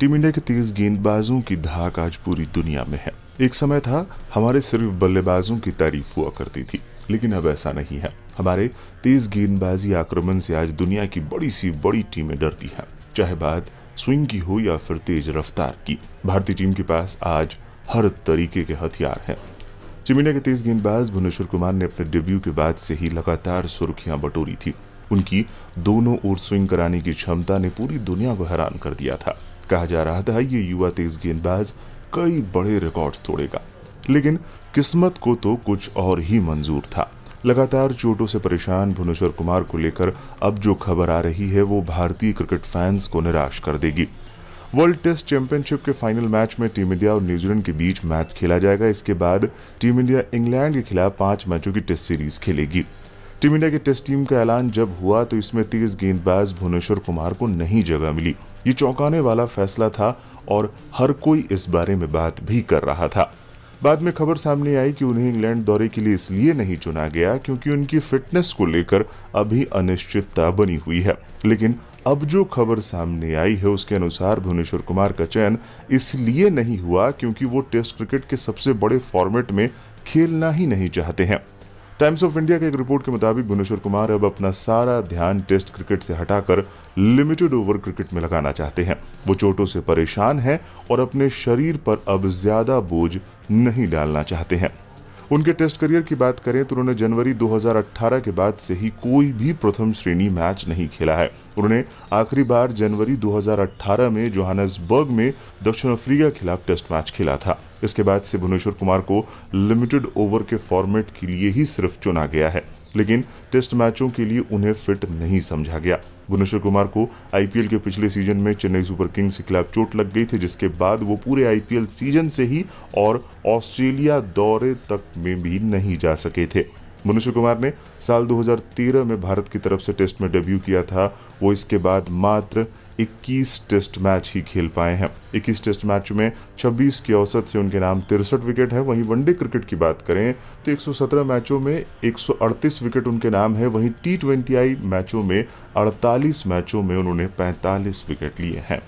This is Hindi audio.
टीम इंडिया के तेज गेंदबाजों की धाक आज पूरी दुनिया में है एक समय था हमारे सिर्फ बल्लेबाजों की तारीफ हुआ करती थी लेकिन अब ऐसा नहीं है हमारे तेज गेंदबाजी आक्रमण से आज दुनिया की बड़ी सी बड़ी टीमें डरती हैं चाहे बात स्विंग की हो या फिर तेज रफ्तार की भारतीय टीम के पास आज हर तरीके के हथियार हैं टीम इंडिया के तेज गेंदबाज भुवनेश्वर कुमार ने अपने डेब्यू के बाद से ही लगातार सुर्खियां बटोरी थी उनकी दोनों ओर स्विंग कराने की क्षमता ने पूरी दुनिया को हैरान कर दिया था कहा जा रहा था ये युवा तेज गेंदबाज कई बड़े रिकॉर्ड तोड़ेगा लेकिन किस्मत को तो कुछ और ही मंजूर था लगातार चोटों से परेशान भुवनेश्वर कुमार को लेकर अब जो खबर आ रही है वो भारतीय क्रिकेट फैंस को निराश कर देगी वर्ल्ड टेस्ट चैंपियनशिप के फाइनल मैच में टीम इंडिया और न्यूजीलैंड के बीच मैच खेला जाएगा इसके बाद टीम इंडिया इंग्लैंड के खिलाफ पांच मैचों की टेस्ट सीरीज खेलेगी टीम इंडिया की टेस्ट टीम का ऐलान जब हुआ तो इसमें तेज गेंदबाज भुवनेश्वर कुमार को नहीं जगह मिली ये चौंकाने वाला फैसला था और हर कोई इस बारे में बात भी कर रहा था बाद में खबर सामने आई कि उन्हें इंग्लैंड दौरे के लिए इसलिए नहीं चुना गया क्योंकि उनकी फिटनेस को लेकर अभी अनिश्चितता बनी हुई है लेकिन अब जो खबर सामने आई है उसके अनुसार भुवनेश्वर कुमार का चयन इसलिए नहीं हुआ क्योंकि वो टेस्ट क्रिकेट के सबसे बड़े फॉर्मेट में खेलना ही नहीं चाहते हैं टाइम्स ऑफ इंडिया की एक रिपोर्ट के मुताबिक भुवनेश्वर कुमार अब अपना सारा ध्यान टेस्ट क्रिकेट से हटाकर लिमिटेड ओवर क्रिकेट में लगाना चाहते हैं वो चोटों से परेशान हैं और अपने शरीर पर अब ज्यादा बोझ नहीं डालना चाहते हैं उनके टेस्ट करियर की बात करें तो उन्होंने जनवरी 2018 के बाद से ही कोई भी प्रथम श्रेणी मैच नहीं खेला है उन्होंने आखिरी बार जनवरी 2018 में जोहानसबर्ग में दक्षिण अफ्रीका के खिलाफ टेस्ट मैच खेला था इसके बाद से भुवनेश्वर कुमार को लिमिटेड ओवर के फॉर्मेट के लिए ही सिर्फ चुना गया है लेकिन टेस्ट मैचों के लिए उन्हें फिट नहीं समझा गया भुवनेश्वर कुमार को आईपीएल के पिछले सीजन में चेन्नई सुपर किंग्स के खिलाफ चोट लग गई थी जिसके बाद वो पूरे आईपीएल सीजन से ही और ऑस्ट्रेलिया दौरे तक में भी नहीं जा सके थे मनुष्य कुमार ने साल 2013 में भारत की तरफ से टेस्ट में डेब्यू किया था वो इसके बाद मात्र 21 टेस्ट मैच ही खेल पाए हैं 21 टेस्ट मैच में 26 के औसत से उनके नाम तिरसठ विकेट है वहीं वनडे क्रिकेट की बात करें तो 117 मैचों में 138 विकेट उनके नाम है वहीं टी मैचों में 48 मैचों में उन्होंने 45 विकेट लिए हैं